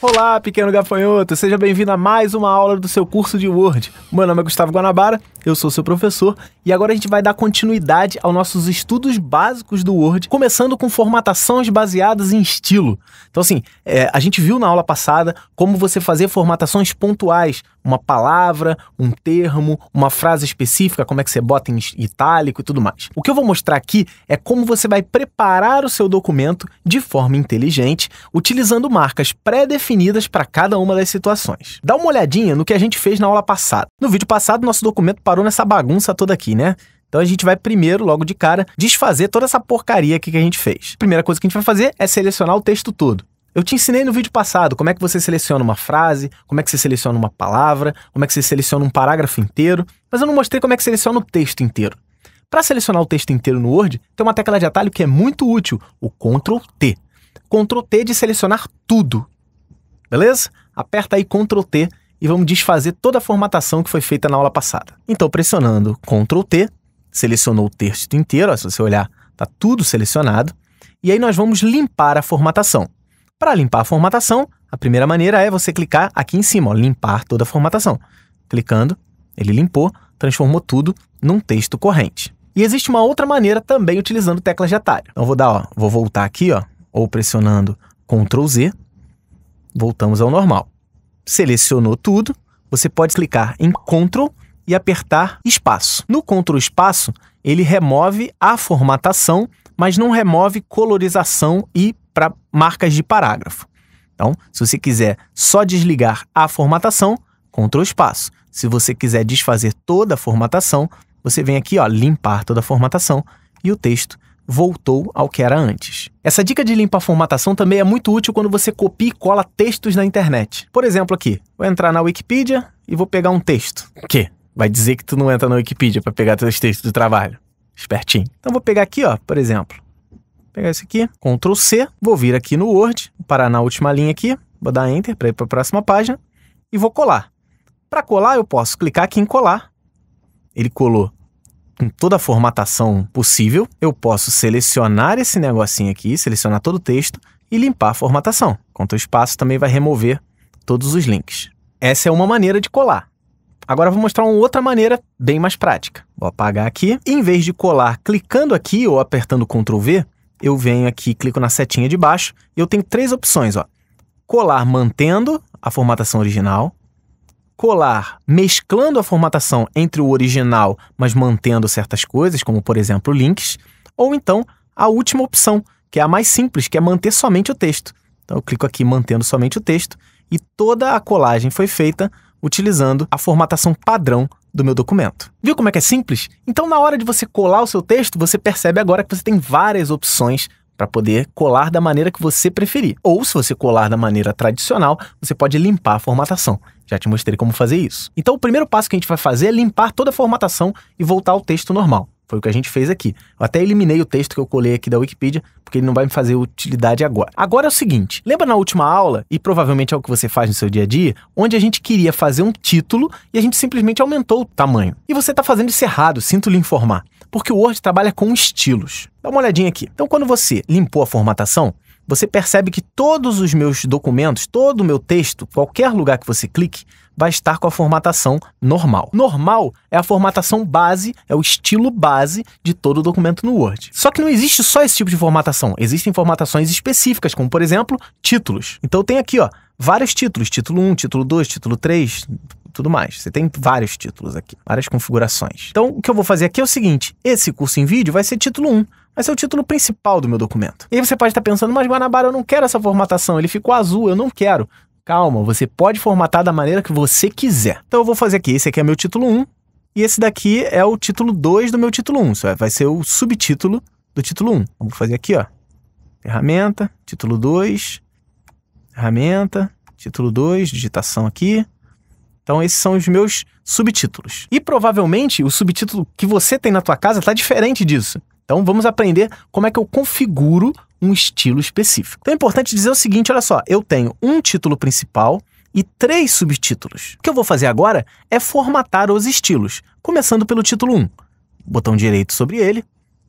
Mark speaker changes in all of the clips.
Speaker 1: Olá, pequeno gafanhoto, seja bem-vindo a mais uma aula do seu curso de Word. Meu nome é Gustavo Guanabara, eu sou seu professor e agora a gente vai dar continuidade aos nossos estudos básicos do Word, começando com formatações baseadas em estilo. Então, assim, é, a gente viu na aula passada como você fazer formatações pontuais uma palavra, um termo, uma frase específica, como é que você bota em itálico e tudo mais. O que eu vou mostrar aqui é como você vai preparar o seu documento de forma inteligente, utilizando marcas pré-definidas para cada uma das situações. Dá uma olhadinha no que a gente fez na aula passada. No vídeo passado, nosso documento parou nessa bagunça toda aqui, né? Então a gente vai primeiro, logo de cara, desfazer toda essa porcaria aqui que a gente fez. A primeira coisa que a gente vai fazer é selecionar o texto todo. Eu te ensinei no vídeo passado como é que você seleciona uma frase, como é que você seleciona uma palavra, como é que você seleciona um parágrafo inteiro, mas eu não mostrei como é que seleciona o texto inteiro. Para selecionar o texto inteiro no Word, tem uma tecla de atalho que é muito útil, o Ctrl T. Ctrl T de selecionar tudo. Beleza? Aperta aí Ctrl T e vamos desfazer toda a formatação que foi feita na aula passada. Então, pressionando Ctrl T, selecionou o texto inteiro, ó, se você olhar, está tudo selecionado. E aí nós vamos limpar a formatação. Para limpar a formatação, a primeira maneira é você clicar aqui em cima, ó, limpar toda a formatação. Clicando, ele limpou, transformou tudo num texto corrente. E existe uma outra maneira também utilizando teclas de atalho. Então vou dar, ó, vou voltar aqui, ó, ou pressionando Ctrl Z, voltamos ao normal. Selecionou tudo, você pode clicar em Ctrl e apertar espaço. No Ctrl espaço, ele remove a formatação mas não remove colorização e para marcas de parágrafo. Então, se você quiser só desligar a formatação, Ctrl espaço. Se você quiser desfazer toda a formatação, você vem aqui, ó, limpar toda a formatação e o texto voltou ao que era antes. Essa dica de limpar a formatação também é muito útil quando você copia e cola textos na internet. Por exemplo, aqui, vou entrar na Wikipedia e vou pegar um texto. Que vai dizer que tu não entra na Wikipedia para pegar teus textos do trabalho. Espertinho. Então vou pegar aqui, ó, por exemplo. Vou pegar isso aqui, Ctrl C, vou vir aqui no Word, parar na última linha aqui, vou dar Enter para ir para a próxima página e vou colar. Para colar, eu posso clicar aqui em colar. Ele colou com toda a formatação possível. Eu posso selecionar esse negocinho aqui, selecionar todo o texto e limpar a formatação. Ctrl espaço também vai remover todos os links. Essa é uma maneira de colar. Agora eu vou mostrar uma outra maneira bem mais prática. Vou apagar aqui. Em vez de colar clicando aqui ou apertando Ctrl V, eu venho aqui, clico na setinha de baixo e eu tenho três opções. Ó. Colar mantendo a formatação original, colar mesclando a formatação entre o original, mas mantendo certas coisas, como por exemplo links, ou então a última opção, que é a mais simples, que é manter somente o texto. Então eu clico aqui mantendo somente o texto e toda a colagem foi feita utilizando a formatação padrão do meu documento. Viu como é que é simples? Então, na hora de você colar o seu texto, você percebe agora que você tem várias opções para poder colar da maneira que você preferir. Ou, se você colar da maneira tradicional, você pode limpar a formatação. Já te mostrei como fazer isso. Então, o primeiro passo que a gente vai fazer é limpar toda a formatação e voltar ao texto normal. Foi o que a gente fez aqui. Eu até eliminei o texto que eu colei aqui da Wikipedia, porque ele não vai me fazer utilidade agora. Agora é o seguinte: lembra na última aula, e provavelmente é o que você faz no seu dia a dia, onde a gente queria fazer um título e a gente simplesmente aumentou o tamanho. E você está fazendo isso errado, sinto lhe informar, porque o Word trabalha com estilos. Dá uma olhadinha aqui. Então, quando você limpou a formatação, você percebe que todos os meus documentos, todo o meu texto, qualquer lugar que você clique, vai estar com a formatação normal. Normal é a formatação base, é o estilo base de todo o documento no Word. Só que não existe só esse tipo de formatação, existem formatações específicas, como por exemplo, títulos. Então tem aqui, ó, vários títulos, título 1, título 2, título 3, tudo mais. Você tem vários títulos aqui, várias configurações. Então, o que eu vou fazer aqui é o seguinte: esse curso em vídeo vai ser título 1. Vai ser o título principal do meu documento. E aí você pode estar pensando, mas Guanabara, eu não quero essa formatação, ele ficou azul, eu não quero. Calma, você pode formatar da maneira que você quiser. Então eu vou fazer aqui, esse aqui é meu título 1, e esse daqui é o título 2 do meu título 1, é, vai ser o subtítulo do título 1. Então, vou fazer aqui, ó. Ferramenta, título 2, ferramenta, título 2, digitação aqui, então esses são os meus subtítulos. E provavelmente o subtítulo que você tem na tua casa está diferente disso. Então vamos aprender como é que eu configuro um estilo específico. Então é importante dizer o seguinte, olha só, eu tenho um título principal e três subtítulos. O que eu vou fazer agora é formatar os estilos, começando pelo título 1. Botão direito sobre ele,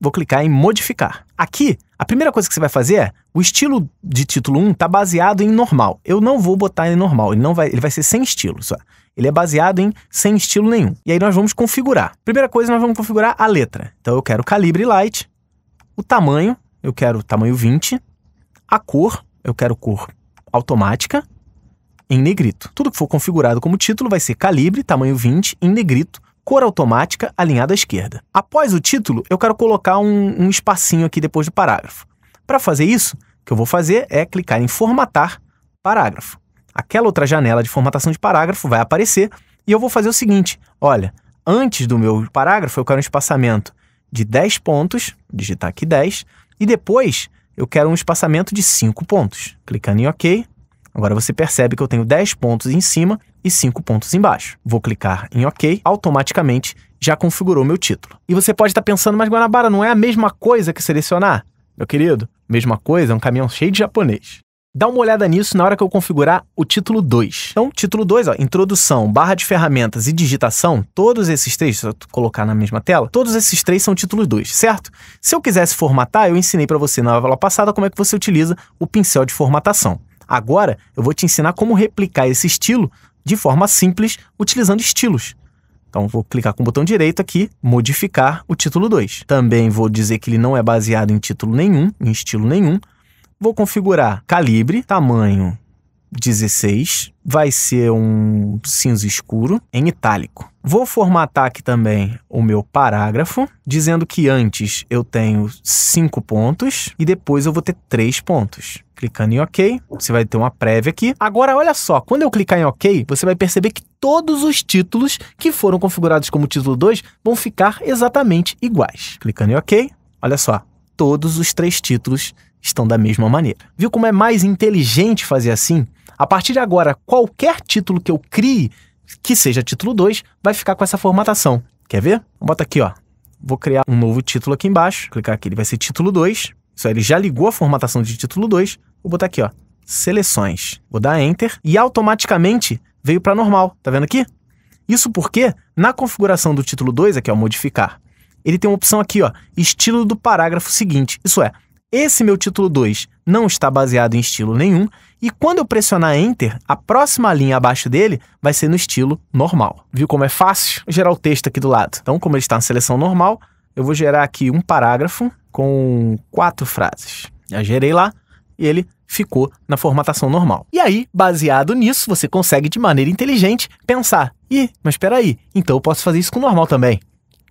Speaker 1: vou clicar em modificar. Aqui, a primeira coisa que você vai fazer é, o estilo de título 1 está baseado em normal. Eu não vou botar em normal, ele, não vai, ele vai ser sem estilos. Ele é baseado em sem estilo nenhum. E aí nós vamos configurar. Primeira coisa, nós vamos configurar a letra. Então eu quero calibre light, o tamanho, eu quero tamanho 20, a cor, eu quero cor automática em negrito. Tudo que for configurado como título vai ser calibre, tamanho 20, em negrito, cor automática alinhada à esquerda. Após o título, eu quero colocar um, um espacinho aqui depois do parágrafo. Para fazer isso, o que eu vou fazer é clicar em formatar parágrafo aquela outra janela de formatação de parágrafo vai aparecer e eu vou fazer o seguinte: olha, antes do meu parágrafo eu quero um espaçamento de 10 pontos, digitar aqui 10, e depois eu quero um espaçamento de 5 pontos. Clicando em OK, agora você percebe que eu tenho 10 pontos em cima e 5 pontos embaixo. Vou clicar em OK, automaticamente já configurou meu título. E você pode estar tá pensando, mas Guanabara, não é a mesma coisa que selecionar? Meu querido, mesma coisa é um caminhão cheio de japonês. Dá uma olhada nisso na hora que eu configurar o título 2. Então, título 2, ó, introdução, barra de ferramentas e digitação, todos esses três, deixa eu colocar na mesma tela, todos esses três são títulos 2, certo? Se eu quisesse formatar, eu ensinei para você na aula passada como é que você utiliza o pincel de formatação. Agora, eu vou te ensinar como replicar esse estilo de forma simples utilizando estilos. Então, vou clicar com o botão direito aqui, modificar o título 2. Também vou dizer que ele não é baseado em título nenhum, em estilo nenhum. Vou configurar calibre, tamanho 16, vai ser um cinza escuro em itálico. Vou formatar aqui também o meu parágrafo, dizendo que antes eu tenho cinco pontos e depois eu vou ter três pontos. Clicando em OK, você vai ter uma prévia aqui. Agora, olha só, quando eu clicar em OK, você vai perceber que todos os títulos que foram configurados como título 2 vão ficar exatamente iguais. Clicando em OK, olha só, todos os três títulos estão da mesma maneira. Viu como é mais inteligente fazer assim? A partir de agora, qualquer título que eu crie, que seja título 2, vai ficar com essa formatação. Quer ver? Então bota aqui, ó. Vou criar um novo título aqui embaixo. Clicar aqui, ele vai ser título 2. Isso aí, ele já ligou a formatação de título 2. Vou botar aqui, ó. Seleções. Vou dar Enter e automaticamente veio para normal. Tá vendo aqui? Isso porque, na configuração do título 2, aqui, ó, modificar, ele tem uma opção aqui, ó, estilo do parágrafo seguinte. Isso é, esse meu título 2 não está baseado em estilo nenhum, e quando eu pressionar Enter, a próxima linha abaixo dele vai ser no estilo normal. Viu como é fácil? gerar o texto aqui do lado. Então, como ele está na seleção normal, eu vou gerar aqui um parágrafo com quatro frases. Já gerei lá e ele ficou na formatação normal. E aí, baseado nisso, você consegue de maneira inteligente pensar: "Ih, mas espera aí, então eu posso fazer isso com normal também".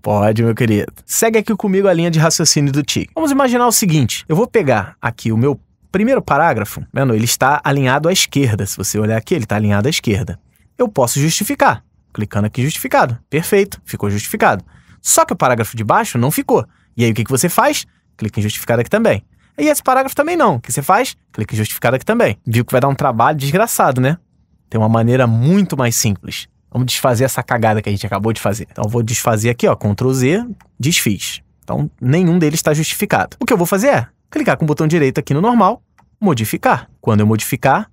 Speaker 1: Pode, meu querido. Segue aqui comigo a linha de raciocínio do Tig. Vamos imaginar o seguinte: eu vou pegar aqui o meu primeiro parágrafo, vendo? Ele está alinhado à esquerda. Se você olhar aqui, ele está alinhado à esquerda. Eu posso justificar, clicando aqui justificado. Perfeito, ficou justificado. Só que o parágrafo de baixo não ficou. E aí o que, que você faz? Clica em justificado aqui também. E esse parágrafo também não. O que você faz? Clica em justificado aqui também. Viu que vai dar um trabalho desgraçado, né? Tem uma maneira muito mais simples. Vamos desfazer essa cagada que a gente acabou de fazer. Então, eu vou desfazer aqui, ó, Ctrl Z, desfiz. Então, nenhum deles está justificado. O que eu vou fazer é clicar com o botão direito aqui no normal, modificar. Quando eu modificar,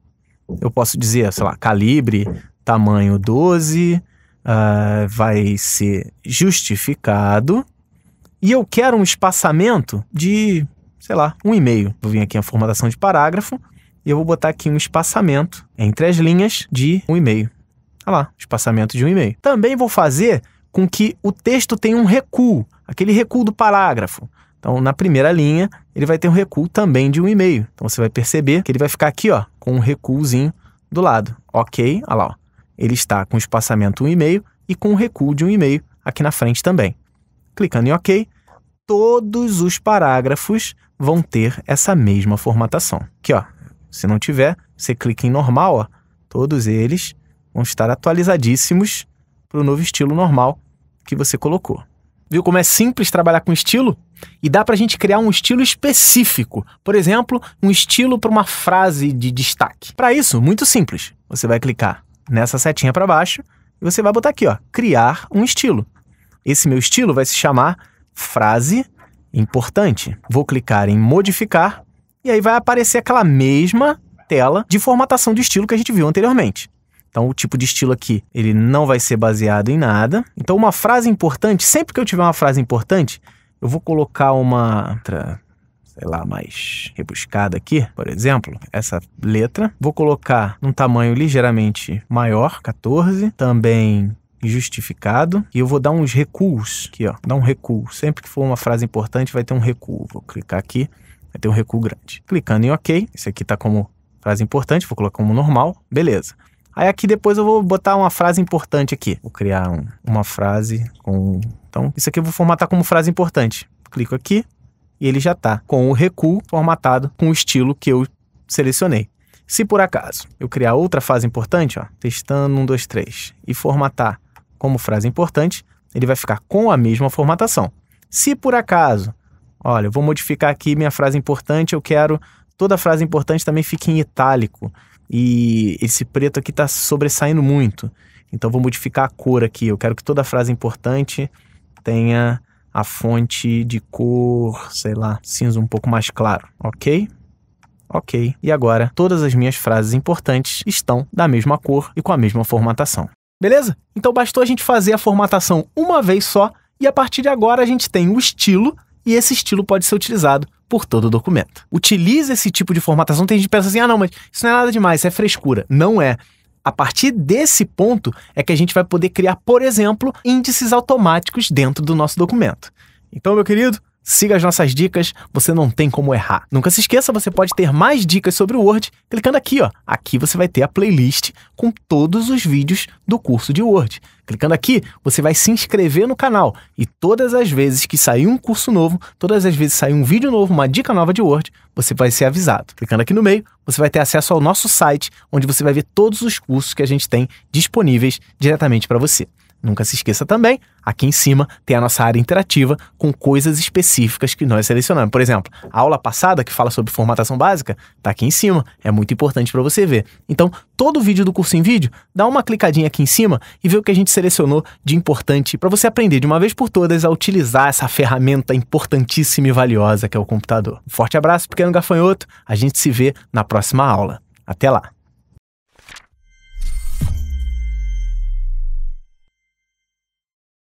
Speaker 1: eu posso dizer, sei lá, calibre, tamanho 12, uh, ah, vai ser justificado. E eu quero um espaçamento de, sei lá, um e meio. Vou vir aqui em formatação de parágrafo e eu vou botar aqui um espaçamento entre as linhas de um e meio lá, espaçamento de um e-mail. Também vou fazer com que o texto tenha um recuo, aquele recuo do parágrafo. Então, na primeira linha, ele vai ter um recuo também de um e-mail. Então, você vai perceber que ele vai ficar aqui, ó, com um recuozinho do lado. Ok, olha lá, ó. ele está com espaçamento um e-mail e com um recuo de um e-mail aqui na frente também. Clicando em OK, todos os parágrafos vão ter essa mesma formatação. Aqui, ó, se não tiver, você clica em normal, ó, todos eles vão estar atualizadíssimos para o novo estilo normal que você colocou. Viu como é simples trabalhar com estilo? E dá para a gente criar um estilo específico. Por exemplo, um estilo para uma frase de destaque. Para isso, muito simples. Você vai clicar nessa setinha para baixo e você vai botar aqui, ó, criar um estilo. Esse meu estilo vai se chamar frase importante. Vou clicar em modificar e aí vai aparecer aquela mesma tela de formatação de estilo que a gente viu anteriormente. Então, o tipo de estilo aqui, ele não vai ser baseado em nada. Então, uma frase importante, sempre que eu tiver uma frase importante, eu vou colocar uma outra, sei lá, mais rebuscada aqui, por exemplo, essa letra. Vou colocar num tamanho ligeiramente maior, 14, também justificado, e eu vou dar uns recuos aqui, ó, dar um recuo. Sempre que for uma frase importante, vai ter um recuo. Vou clicar aqui, vai ter um recuo grande. Clicando em OK, isso aqui tá como frase importante, vou colocar como normal, beleza. Aí aqui depois eu vou botar uma frase importante aqui. Vou criar um, uma frase com. Então, isso aqui eu vou formatar como frase importante. Clico aqui e ele já está com o recuo formatado com o estilo que eu selecionei. Se por acaso eu criar outra frase importante, ó, testando 1, 2, 3 e formatar como frase importante, ele vai ficar com a mesma formatação. Se por acaso, olha, eu vou modificar aqui minha frase importante, eu quero toda frase importante também fique em itálico e esse preto aqui está sobressaindo muito. Então vou modificar a cor aqui. Eu quero que toda frase importante tenha a fonte de cor, sei lá, cinza um pouco mais claro, ok? Ok. E agora, todas as minhas frases importantes estão da mesma cor e com a mesma formatação. Beleza? Então bastou a gente fazer a formatação uma vez só e a partir de agora a gente tem o estilo e esse estilo pode ser utilizado por todo o documento. Utiliza esse tipo de formatação. Tem gente que pensa assim: ah, não, mas isso não é nada demais, isso é frescura. Não é. A partir desse ponto é que a gente vai poder criar, por exemplo, índices automáticos dentro do nosso documento. Então, meu querido, siga as nossas dicas, você não tem como errar. Nunca se esqueça, você pode ter mais dicas sobre o Word clicando aqui, ó. Aqui você vai ter a playlist com todos os vídeos do curso de Word. Clicando aqui, você vai se inscrever no canal e todas as vezes que sair um curso novo, todas as vezes que sair um vídeo novo, uma dica nova de Word, você vai ser avisado. Clicando aqui no meio, você vai ter acesso ao nosso site, onde você vai ver todos os cursos que a gente tem disponíveis diretamente para você. Nunca se esqueça também, aqui em cima tem a nossa área interativa com coisas específicas que nós selecionamos. Por exemplo, a aula passada que fala sobre formatação básica está aqui em cima, é muito importante para você ver. Então, todo o vídeo do curso em vídeo, dá uma clicadinha aqui em cima e vê o que a gente selecionou de importante para você aprender de uma vez por todas a utilizar essa ferramenta importantíssima e valiosa que é o computador. Um forte abraço, pequeno é gafanhoto, a gente se vê na próxima aula. Até lá!